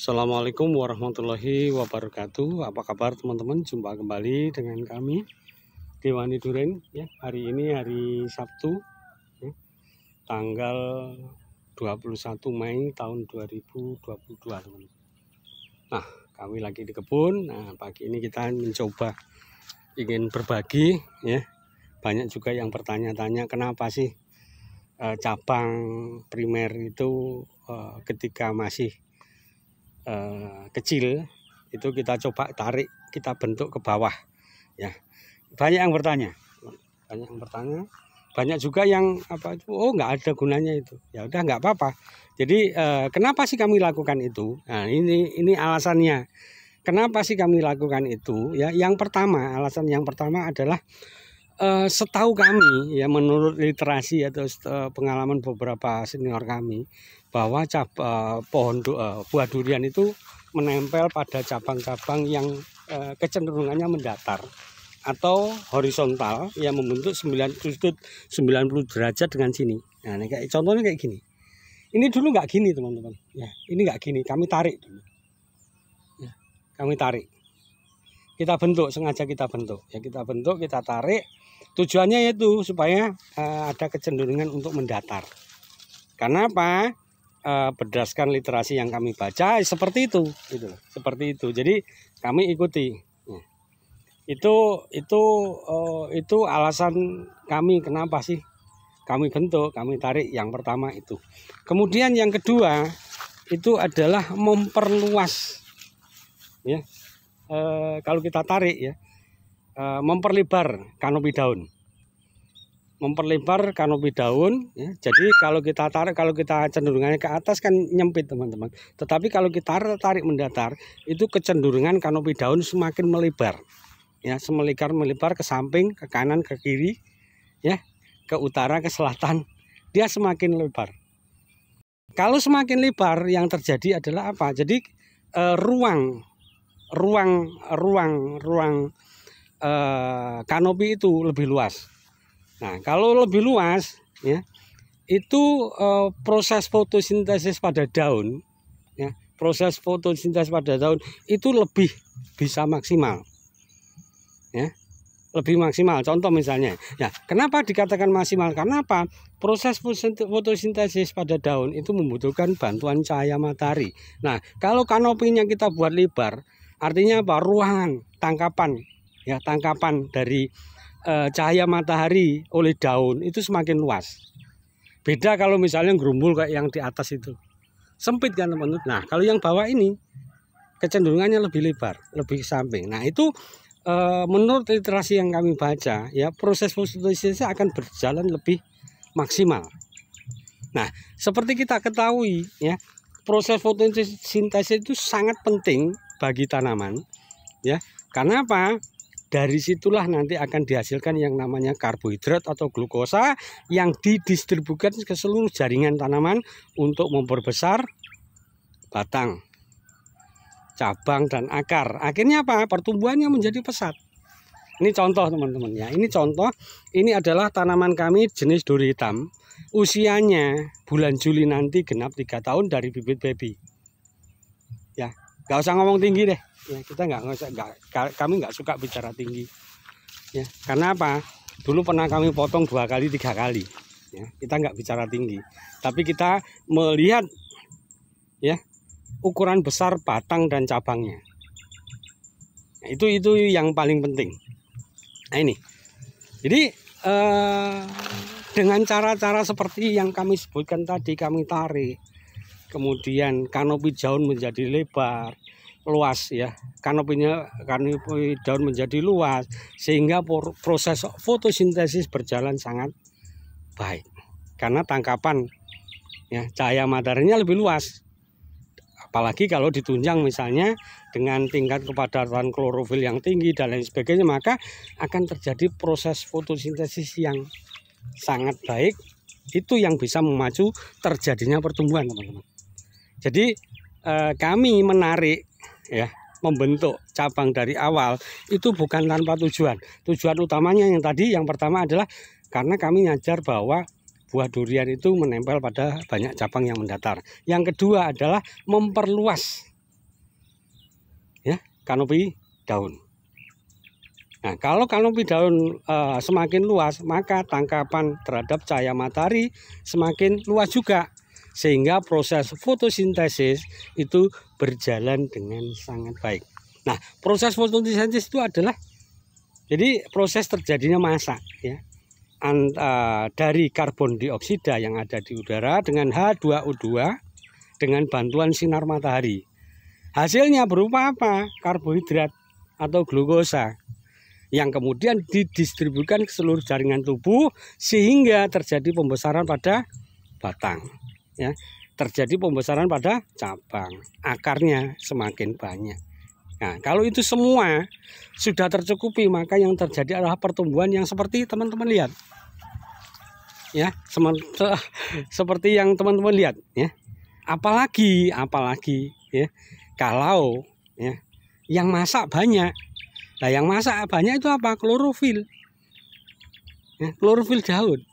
Assalamualaikum warahmatullahi wabarakatuh. Apa kabar teman-teman? Jumpa kembali dengan kami Dewani Duren. Ya, hari ini hari Sabtu, ya, tanggal 21 Mei tahun 2022. Teman. Nah, kami lagi di kebun. Nah, pagi ini kita mencoba ingin berbagi. Ya, banyak juga yang bertanya-tanya kenapa sih eh, cabang primer itu eh, ketika masih Eh, kecil itu kita coba tarik kita bentuk ke bawah ya banyak yang bertanya banyak yang bertanya banyak juga yang apa itu oh nggak ada gunanya itu ya udah nggak apa-apa jadi eh, kenapa sih kami lakukan itu nah ini ini alasannya kenapa sih kami lakukan itu ya yang pertama alasan yang pertama adalah eh, setahu kami ya menurut literasi atau eh, pengalaman beberapa senior kami bahwa cap, uh, eh, pohon uh, buah durian itu menempel pada cabang-cabang yang uh, kecenderungannya mendatar atau horizontal yang membentuk 90 90 derajat dengan sini. Nah, ini kayak contohnya kayak gini. Ini dulu nggak gini, teman-teman. Ya, ini nggak gini. Kami tarik dulu. Ya, kami tarik. Kita bentuk, sengaja kita bentuk. Ya, kita bentuk, kita tarik. Tujuannya yaitu supaya uh, ada kecenderungan untuk mendatar. Karena apa? uh, berdasarkan literasi yang kami baca seperti itu gitu seperti itu jadi kami ikuti ya. itu itu eh, itu alasan kami kenapa sih kami bentuk kami tarik yang pertama itu kemudian yang kedua itu adalah memperluas ya e, kalau kita tarik ya e, memperlebar kanopi daun memperlebar kanopi daun ya. jadi kalau kita tarik kalau kita cenderungannya ke atas kan nyempit teman-teman tetapi kalau kita tarik mendatar itu kecenderungan kanopi daun semakin melebar ya semelikar melebar ke samping ke kanan ke kiri ya ke utara ke selatan dia semakin lebar kalau semakin lebar yang terjadi adalah apa jadi eh, ruang ruang ruang ruang eh, kanopi itu lebih luas Nah, kalau lebih luas ya, itu e, proses fotosintesis pada daun ya, proses fotosintesis pada daun itu lebih bisa maksimal. Ya. Lebih maksimal. Contoh misalnya, ya, kenapa dikatakan maksimal? Karena apa? Proses fotosintesis pada daun itu membutuhkan bantuan cahaya matahari. Nah, kalau kanopinya kita buat lebar, artinya apa? Ruangan tangkapan ya, tangkapan dari eh, cahaya matahari oleh daun itu semakin luas. Beda kalau misalnya gerumbul kayak yang di atas itu. Sempit kan teman-teman. Nah, kalau yang bawah ini kecenderungannya lebih lebar, lebih samping. Nah, itu eh, menurut literasi yang kami baca, ya proses fotosintesis akan berjalan lebih maksimal. Nah, seperti kita ketahui, ya proses fotosintesis itu sangat penting bagi tanaman, ya. Karena apa? Dari situlah nanti akan dihasilkan yang namanya karbohidrat atau glukosa yang didistribusikan ke seluruh jaringan tanaman untuk memperbesar batang, cabang, dan akar. Akhirnya apa? Pertumbuhannya menjadi pesat. Ini contoh teman-teman ya. Ini contoh. Ini adalah tanaman kami jenis duri hitam. Usianya bulan Juli nanti genap tiga tahun dari bibit baby. Ya, gak usah ngomong tinggi deh ya, kita nggak kami nggak suka bicara tinggi ya karena apa dulu pernah kami potong dua kali tiga kali ya kita nggak bicara tinggi tapi kita melihat ya ukuran besar batang dan cabangnya nah, itu itu yang paling penting nah ini jadi eh, dengan cara-cara seperti yang kami sebutkan tadi kami tarik kemudian kanopi jauh menjadi lebar luas ya kanopinya kanopi daun menjadi luas sehingga proses fotosintesis berjalan sangat baik karena tangkapan ya cahaya mataharinya lebih luas apalagi kalau ditunjang misalnya dengan tingkat kepadatan klorofil yang tinggi dan lain sebagainya maka akan terjadi proses fotosintesis yang sangat baik itu yang bisa memacu terjadinya pertumbuhan teman-teman jadi eh, kami menarik ya membentuk cabang dari awal itu bukan tanpa tujuan. Tujuan utamanya yang tadi yang pertama adalah karena kami ngajar bahwa buah durian itu menempel pada banyak cabang yang mendatar. Yang kedua adalah memperluas ya kanopi daun. Nah, kalau kanopi daun e, semakin luas, maka tangkapan terhadap cahaya matahari semakin luas juga sehingga proses fotosintesis itu berjalan dengan sangat baik. Nah, proses fotosintesis itu adalah jadi proses terjadinya massa ya. E, dari karbon dioksida yang ada di udara dengan H2O2 dengan bantuan sinar matahari. Hasilnya berupa apa? Karbohidrat atau glukosa yang kemudian didistribusikan ke seluruh jaringan tubuh sehingga terjadi pembesaran pada batang ya terjadi pembesaran pada cabang akarnya semakin banyak nah kalau itu semua sudah tercukupi maka yang terjadi adalah pertumbuhan yang seperti teman-teman lihat ya seperti yang teman-teman lihat ya apalagi apalagi ya kalau ya yang masak banyak nah yang masak banyak itu apa klorofil ya, klorofil daun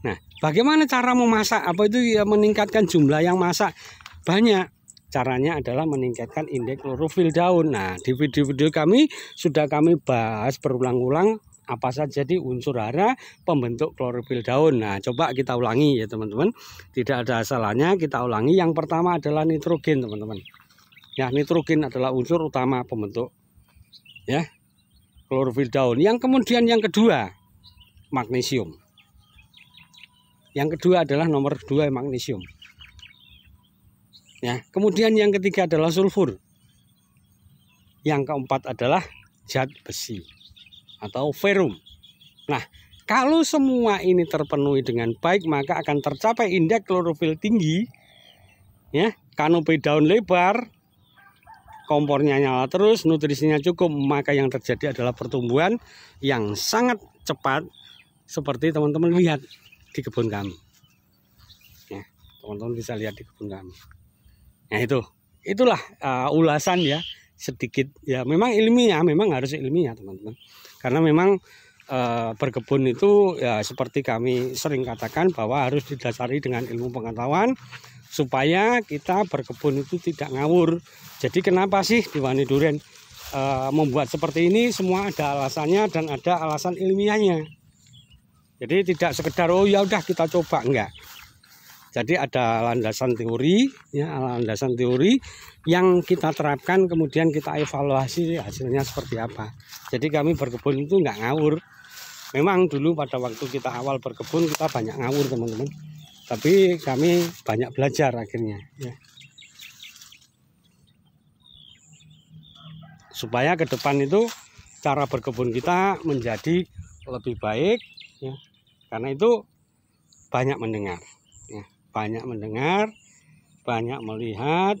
Nah, bagaimana cara memasak? Apa itu ya meningkatkan jumlah yang masak? Banyak. Caranya adalah meningkatkan indeks klorofil daun. Nah, di video-video kami sudah kami bahas berulang-ulang apa saja di unsur hara pembentuk klorofil daun. Nah, coba kita ulangi ya, teman-teman. Tidak ada salahnya kita ulangi. Yang pertama adalah nitrogen, teman-teman. Ya, nitrogen adalah unsur utama pembentuk ya klorofil daun. Yang kemudian yang kedua magnesium. Yang kedua adalah nomor dua magnesium. Ya, kemudian yang ketiga adalah sulfur. Yang keempat adalah zat besi atau ferum. Nah, kalau semua ini terpenuhi dengan baik maka akan tercapai indeks klorofil tinggi. Ya, kanopi daun lebar, kompornya nyala terus, nutrisinya cukup, maka yang terjadi adalah pertumbuhan yang sangat cepat seperti teman-teman lihat di kebun kami ya teman-teman bisa lihat di kebun kami nah ya, itu itulah uh, ulasan ya sedikit ya memang ilmiah memang harus ilmiah teman-teman karena memang uh, berkebun itu ya seperti kami sering katakan bahwa harus didasari dengan ilmu pengetahuan supaya kita berkebun itu tidak ngawur jadi kenapa sih Diwani Duren uh, membuat seperti ini semua ada alasannya dan ada alasan ilmiahnya jadi tidak sekedar oh ya udah kita coba enggak. Jadi ada landasan teori, ya landasan teori yang kita terapkan kemudian kita evaluasi hasilnya seperti apa. Jadi kami berkebun itu enggak ngawur. Memang dulu pada waktu kita awal berkebun kita banyak ngawur teman-teman. Tapi kami banyak belajar akhirnya. Ya. Supaya ke depan itu cara berkebun kita menjadi lebih baik. Ya. Karena itu banyak mendengar, ya, banyak mendengar, banyak melihat,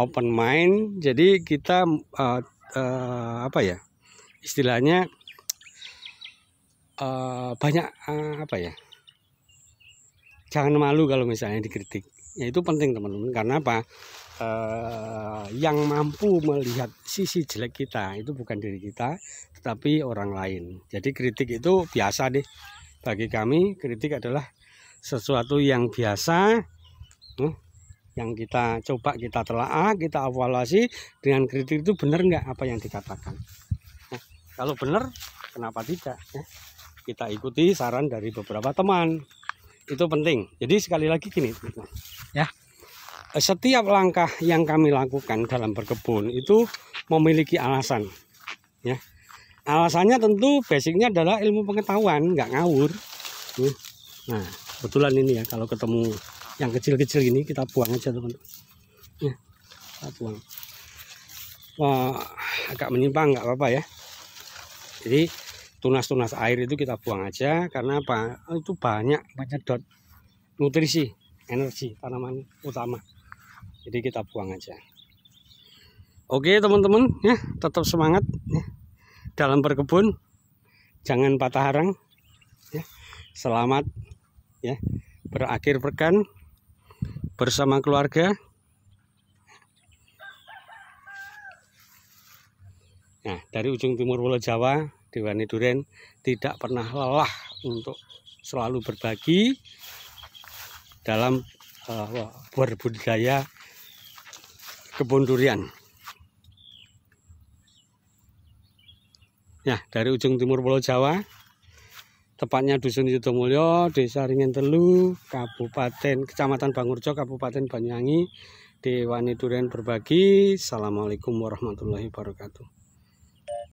open mind. Jadi kita uh, uh, apa ya istilahnya uh, banyak uh, apa ya jangan malu kalau misalnya dikritik ya itu penting teman-teman karena apa uh, yang mampu melihat sisi jelek kita itu bukan diri kita tetapi orang lain jadi kritik itu biasa deh bagi kami kritik adalah sesuatu yang biasa eh, yang kita coba kita telaah, kita evaluasi dengan kritik itu benar nggak apa yang dikatakan. Nah, kalau benar, kenapa tidak? Eh, kita ikuti saran dari beberapa teman. Itu penting. Jadi sekali lagi gini, ya. Setiap langkah yang kami lakukan dalam berkebun itu memiliki alasan. Ya alasannya tentu basicnya adalah ilmu pengetahuan nggak ngawur nah kebetulan ini ya kalau ketemu yang kecil-kecil ini kita buang aja teman-teman ya, kita buang Wah, agak menyimpang nggak apa-apa ya jadi tunas-tunas air itu kita buang aja karena apa itu banyak banyak dot nutrisi energi tanaman utama jadi kita buang aja oke teman-teman ya tetap semangat ya dalam perkebun, jangan patah harang. ya. selamat ya berakhir pekan bersama keluarga nah dari ujung timur Pulau Jawa diwani Duren tidak pernah lelah untuk selalu berbagi dalam uh, eh, berbudaya kebun durian Ya, dari ujung timur Pulau Jawa, tepatnya Dusun Yudomulyo, Desa Ringen Telu, Kabupaten Kecamatan Bangurjo, Kabupaten Banyuwangi, Dewani Duren Berbagi. Assalamualaikum warahmatullahi wabarakatuh.